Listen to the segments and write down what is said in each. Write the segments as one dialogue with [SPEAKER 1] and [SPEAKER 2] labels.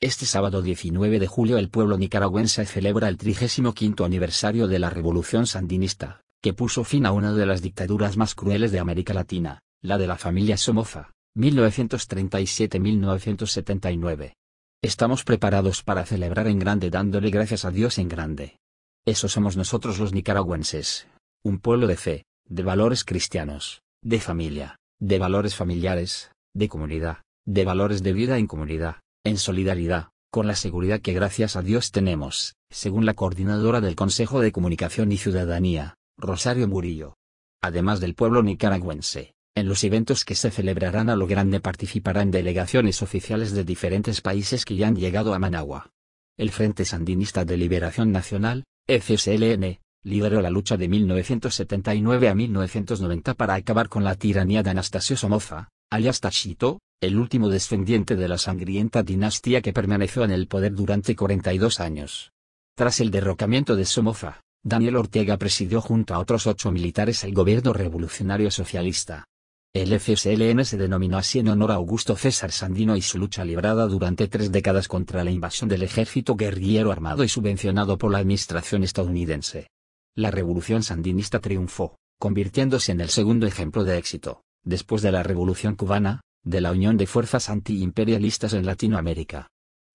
[SPEAKER 1] Este sábado 19 de julio el pueblo nicaragüense celebra el 35 aniversario de la Revolución Sandinista, que puso fin a una de las dictaduras más crueles de América Latina, la de la familia Somoza, 1937-1979. Estamos preparados para celebrar en grande dándole gracias a Dios en grande. Eso somos nosotros los nicaragüenses, un pueblo de fe, de valores cristianos, de familia, de valores familiares, de comunidad, de valores de vida en comunidad en solidaridad, con la seguridad que gracias a Dios tenemos, según la coordinadora del Consejo de Comunicación y Ciudadanía, Rosario Murillo. Además del pueblo nicaragüense, en los eventos que se celebrarán a lo grande participarán delegaciones oficiales de diferentes países que ya han llegado a Managua. El Frente Sandinista de Liberación Nacional, FSLN, e lideró la lucha de 1979 a 1990 para acabar con la tiranía de Anastasio Somoza, alias Tachito, el último descendiente de la sangrienta dinastía que permaneció en el poder durante 42 años. Tras el derrocamiento de Somoza, Daniel Ortega presidió junto a otros ocho militares el gobierno revolucionario socialista. El FSLN se denominó así en honor a Augusto César Sandino y su lucha librada durante tres décadas contra la invasión del ejército guerrillero armado y subvencionado por la administración estadounidense. La revolución sandinista triunfó, convirtiéndose en el segundo ejemplo de éxito, después de la revolución cubana, de la unión de fuerzas antiimperialistas en Latinoamérica.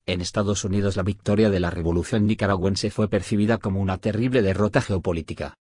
[SPEAKER 1] En Estados Unidos la victoria de la revolución nicaragüense fue percibida como una terrible derrota geopolítica.